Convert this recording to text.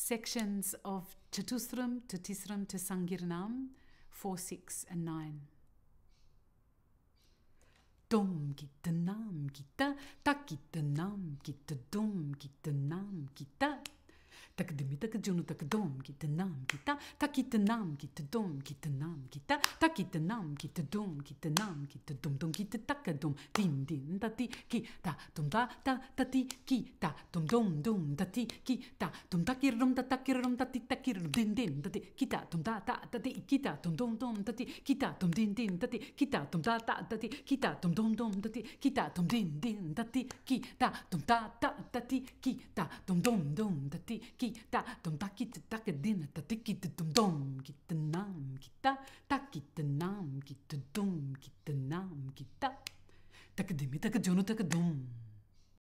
sections of Chatusram, Tatisram, Sangirnam, 4, 6, and 9. Dom gita nam gita, ta gita nam gita, dom gita nam gita, takdimi takdjunu takdom ki tnam ki ta taki tnam ki tdom ki tnam ki ta taki tnam ki tdom ki tnam ki tdom dom ki takadom din din ta ti ki ta dom ta ta ta ti ki ta dom dom dom ta ti ki ta dom ta ki rom ta ta ki rom ta ti ta ki rom din din ta ti ki ta dom ta ta ta ti ki ta dom dom dom ta ti ki ta dom din din ta ti ki ta dom ta ta ta ti ki ta dom dom dom ta ti ki ta dom din din ta ti ki ta dom ta ta ta ti ki ta dom dom dom kita dum ta kita ta ka din ta ti kita dum dum kita nam kita ta kita nam kita dum kita nam kita ta ka dimi ta ka jono ta ka dum